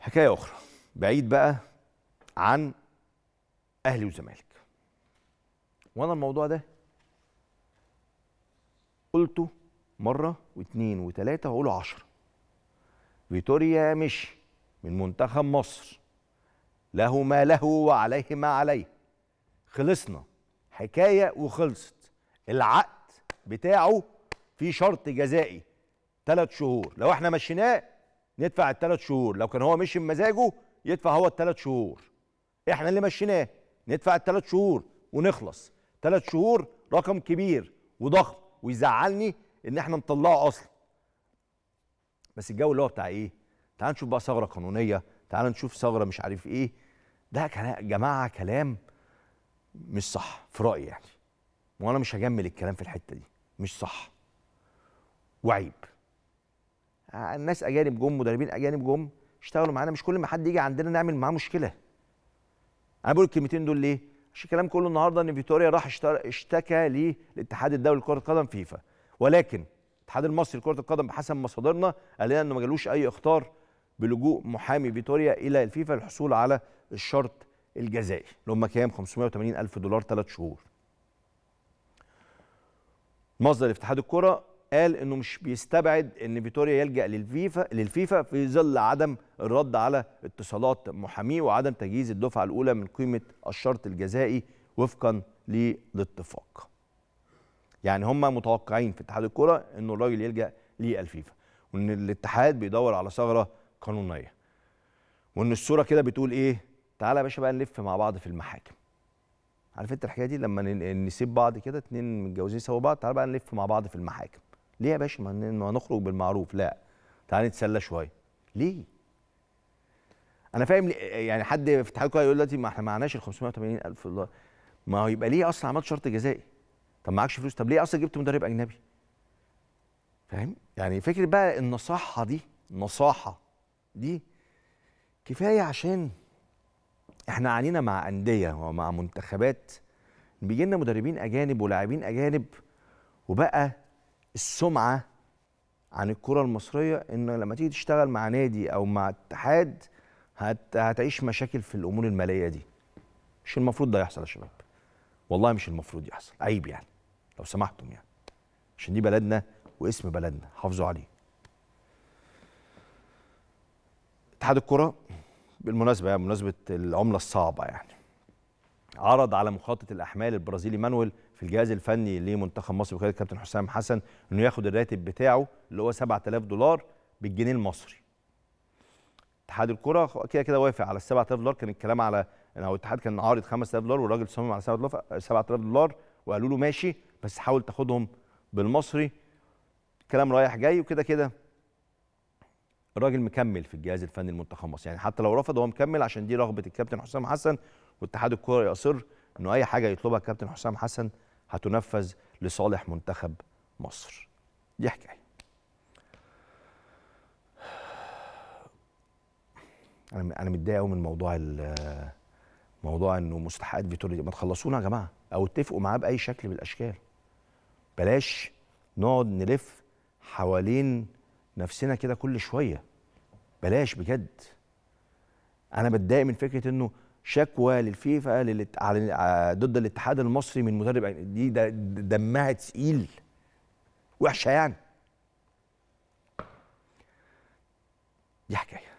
حكايه اخرى بعيد بقى عن اهلي وزمالك وانا الموضوع ده قلته مره واثنين وثلاثه هقوله عشرة فيتوريا مشي من منتخب مصر له ما له وعليه ما عليه خلصنا حكايه وخلصت العقد بتاعه في شرط جزائي ثلاث شهور لو احنا مشيناه ندفع الثلاث شهور لو كان هو مشي بمزاجه يدفع هو الثلاث شهور احنا اللي مشيناه ندفع الثلاث شهور ونخلص ثلاث شهور رقم كبير وضخم ويزعلني ان احنا نطلعه اصلا بس الجو اللي هو بتاع ايه تعال نشوف بقى ثغره قانونيه تعال نشوف ثغره مش عارف ايه ده يا جماعه كلام مش صح في رايي يعني وانا مش هجمل الكلام في الحته دي مش صح وعيب آه، الناس اجانب جم مدربين اجانب جم اشتغلوا معانا مش كل ما حد يجي عندنا نعمل معاه مشكله انا بقول الكلمتين دول ليه عشان الكلام كله النهارده ان فيتوريا راح اشتكى للاتحاد الدولي لكره القدم فيفا ولكن الاتحاد المصري لكره القدم بحسب مصادرنا قال لنا انه ما جالوش اي اخطار بلجوء محامي فيتوريا الى الفيفا للحصول على الشرط الجزائي اللي هم كام 580 الف دولار ثلاث شهور مصدر اتحاد الكره قال انه مش بيستبعد ان فيتوريا يلجا للفيفا للفيفا في ظل عدم الرد على اتصالات محاميه وعدم تجهيز الدفعه الاولى من قيمه الشرط الجزائي وفقا للاتفاق. يعني هم متوقعين في اتحاد الكره انه الراجل يلجا للفيفا وان الاتحاد بيدور على ثغره قانونيه. وان الصوره كده بتقول ايه؟ تعالى يا باشا بقى نلف مع بعض في المحاكم. عارف انت الحكايه دي لما نسيب بعض كده اتنين متجوزين سوا بعض تعالى بقى نلف مع بعض في المحاكم. ليه يا باشا ما نخرج بالمعروف لا تعالى نتسلى شويه ليه انا فاهم يعني حد في اتحاد الكوره يقول دلوقتي ما احنا معناش ال 580 الف دولار ما هو يبقى ليه اصلا عملت شرط جزائي طب معكش فلوس طب ليه اصلا جبت مدرب اجنبي فاهم يعني فكره بقى النصاحه دي النصاحه دي كفايه عشان احنا عانينا مع انديه ومع منتخبات بيجي لنا مدربين اجانب ولاعبين اجانب وبقى السمعه عن الكره المصريه ان لما تيجي تشتغل مع نادي او مع اتحاد هت... هتعيش مشاكل في الامور الماليه دي مش المفروض ده يحصل يا شباب والله مش المفروض يحصل عيب يعني لو سمحتم يعني عشان دي بلدنا واسم بلدنا حافظوا عليه اتحاد الكره بالمناسبه يعني بمناسبة العمله الصعبه يعني عرض على مخطط الاحمال البرازيلي مانويل في الجهاز الفني لمنتخب مصر بقياده كابتن حسام حسن انه ياخد الراتب بتاعه اللي هو 7000 دولار بالجنيه المصري اتحاد الكره كده كده وافق على ال 7000 دولار كان الكلام على او الاتحاد كان عارض 5000 دولار والراجل صمم على 7000 دولار وقالوا له ماشي بس حاول تاخدهم بالمصري الكلام رايح جاي وكده كده الراجل مكمل في الجهاز الفني المنتخب مصر يعني حتى لو رفض هو مكمل عشان دي رغبه الكابتن حسام حسن واتحاد الكره يصر انه اي حاجه يطلبها الكابتن حسام حسن هتنفذ لصالح منتخب مصر دي حكايه انا انا متضايق قوي من موضوع موضوع انه مستحقات فيتوريا ما تخلصونا يا جماعه او اتفقوا معاه باي شكل من الاشكال بلاش نقعد نلف حوالين نفسنا كده كل شويه بلاش بجد انا بتضايق من فكره انه شكوى للفيفا للت... ضد الاتحاد المصري من مدرب يعني دي دمها تقيل وحشه يعني دي حكايه